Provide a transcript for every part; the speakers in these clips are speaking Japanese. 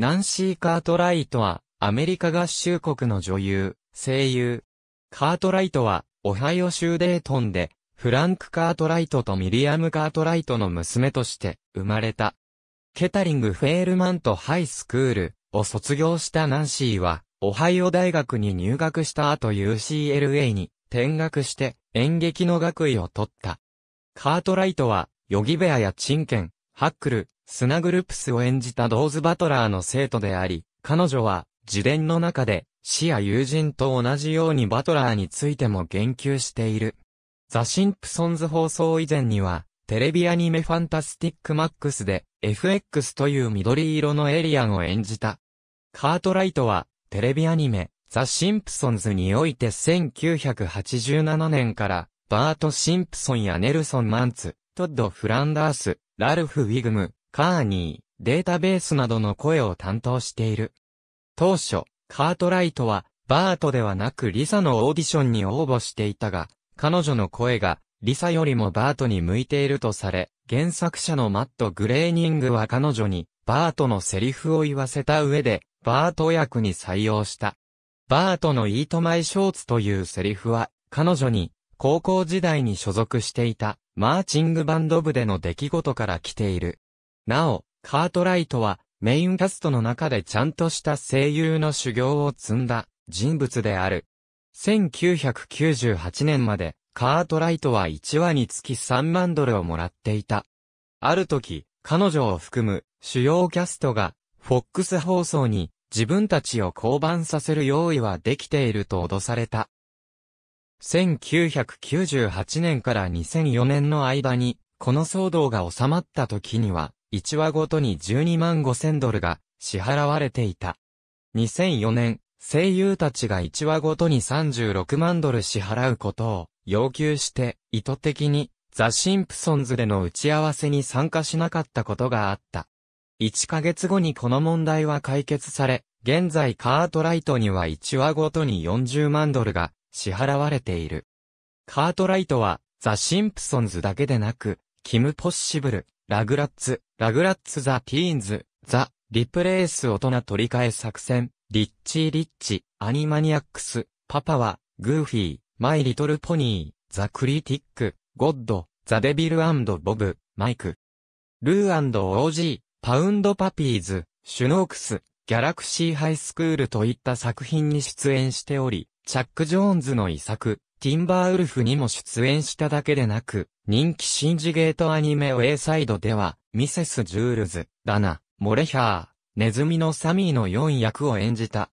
ナンシー・カートライトは、アメリカ合衆国の女優、声優。カートライトは、オハイオ州デートンで、フランク・カートライトとミリアム・カートライトの娘として生まれた。ケタリング・フェールマント・ハイスクールを卒業したナンシーは、オハイオ大学に入学した後 UCLA に転学して演劇の学位を取った。カートライトは、ヨギベアやチンケン、ハックル、スナグルプスを演じたドーズ・バトラーの生徒であり、彼女は、自伝の中で、死や友人と同じようにバトラーについても言及している。ザ・シンプソンズ放送以前には、テレビアニメファンタスティックマックスで FX という緑色のエリアンを演じた。カートライトはテレビアニメザ・シンプソンズにおいて1987年からバート・シンプソンやネルソン・マンツ、トッド・フランダース、ラルフ・ウィグム、カーニー、データベースなどの声を担当している。当初、カートライトは、バートではなくリサのオーディションに応募していたが、彼女の声が、リサよりもバートに向いているとされ、原作者のマット・グレーニングは彼女に、バートのセリフを言わせた上で、バート役に採用した。バートのイートマイショーツというセリフは、彼女に、高校時代に所属していたマーチングバンド部での出来事から来ている。なお、カートライトはメインキャストの中でちゃんとした声優の修行を積んだ人物である。1998年までカートライトは1話につき3万ドルをもらっていた。ある時、彼女を含む主要キャストがフォックス放送に自分たちを降板させる用意はできていると脅された。1998年から2004年の間に、この騒動が収まった時には、1話ごとに12万5千ドルが支払われていた。2004年、声優たちが1話ごとに36万ドル支払うことを要求して、意図的にザ・シンプソンズでの打ち合わせに参加しなかったことがあった。1ヶ月後にこの問題は解決され、現在カートライトには1話ごとに40万ドルが支払われている。カートライトは、ザ・シンプソンズだけでなく、キム・ポッシブル、ラグラッツ、ラグラッツ・ザ・ティーンズ、ザ・リプレイス大人取り替え作戦、リッチー・リッチ、アニマニアックス、パパは、グーフィー、マイ・リトル・ポニー、ザ・クリティック、ゴッド、ザ・デビルボブ、マイク。ルーオージー、パウンド・パピーズ、シュノークス、ギャラクシー・ハイスクールといった作品に出演しており、チャック・ジョーンズの遺作、ティンバーウルフにも出演しただけでなく、人気シンジゲートアニメウェイサイドでは、ミセス・ジュールズ、ダナ、モレヒャー、ネズミのサミーの4役を演じた。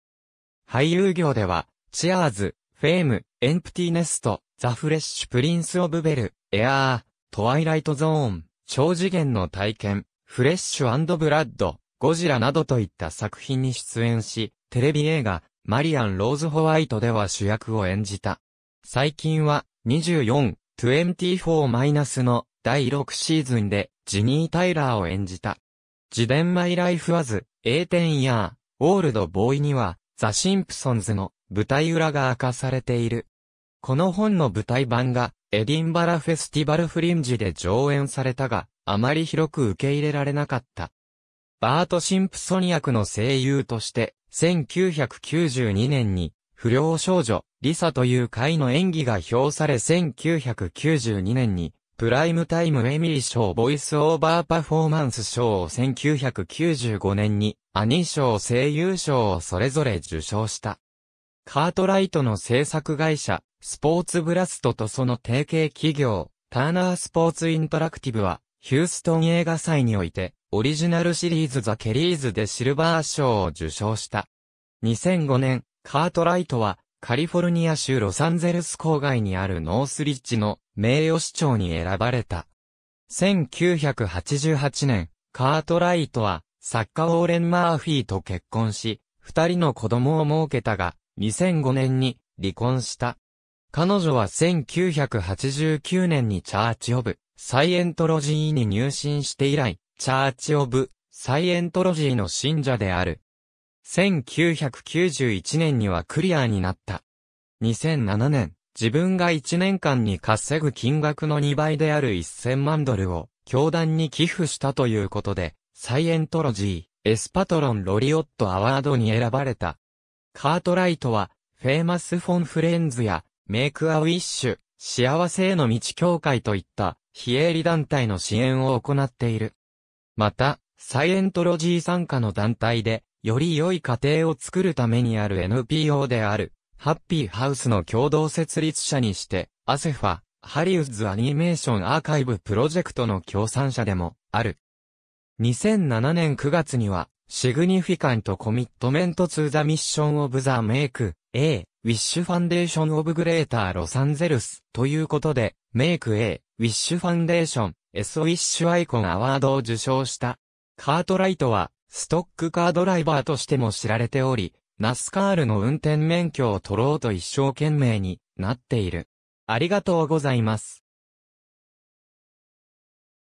俳優業では、チアーズ、フェーム、エンプティネスト、ザ・フレッシュ・プリンス・オブ・ベル、エアー、トワイライト・ゾーン、超次元の体験、フレッシュ・ブラッド、ゴジラなどといった作品に出演し、テレビ映画、マリアン・ローズ・ホワイトでは主役を演じた。最近は、24、24- の第6シーズンで、ジニー・タイラーを演じた。自伝マイ・ライフ・アズ、エ a テン・ヤー、オールド・ボーイには、ザ・シンプソンズの舞台裏が明かされている。この本の舞台版が、エディンバラフェスティバルフリンジで上演されたが、あまり広く受け入れられなかった。バート・シンプソン役の声優として、1992年に、不良少女、リサという回の演技が評され1992年に、プライムタイムエミリー賞ボイスオーバーパフォーマンス賞を1995年に、アニ賞声優賞をそれぞれ受賞した。カートライトの制作会社、スポーツブラストとその提携企業、ターナースポーツインタラクティブは、ヒューストン映画祭において、オリジナルシリーズザ・ケリーズでシルバー賞を受賞した。2005年、カートライトは、カリフォルニア州ロサンゼルス郊外にあるノースリッジの名誉市長に選ばれた。1988年、カートライトは、作家オーレン・マーフィーと結婚し、二人の子供を設けたが、2005年に離婚した。彼女は1989年にチャーチ・オブ・サイエントロジーに入信して以来、チャーチ・オブ・サイエントロジーの信者である。1991年にはクリアになった。2007年、自分が1年間に稼ぐ金額の2倍である1000万ドルを教団に寄付したということで、サイエントロジー、エスパトロン・ロリオット・アワードに選ばれた。カートライトは、フェーマス・フォン・フレンズや、メイク・ア・ウィッシュ、幸せへの道協会といった、非営利団体の支援を行っている。また、サイエントロジー参加の団体で、より良い家庭を作るためにある NPO である、ハッピーハウスの共同設立者にして、アセファ、ハリウッズアニメーションアーカイブプロジェクトの協賛者でも、ある。2007年9月には、シグニフィカントコミットメントツーザミッションオブザメイク、A、ウィッシュファンデーションオブグレーターロサンゼルス、ということで、メイク A、ウィッシュファンデーション、ソウィッシュアイコンアワードを受賞した。カートライトは、ストックカードライバーとしても知られており、ナスカールの運転免許を取ろうと一生懸命になっている。ありがとうございます。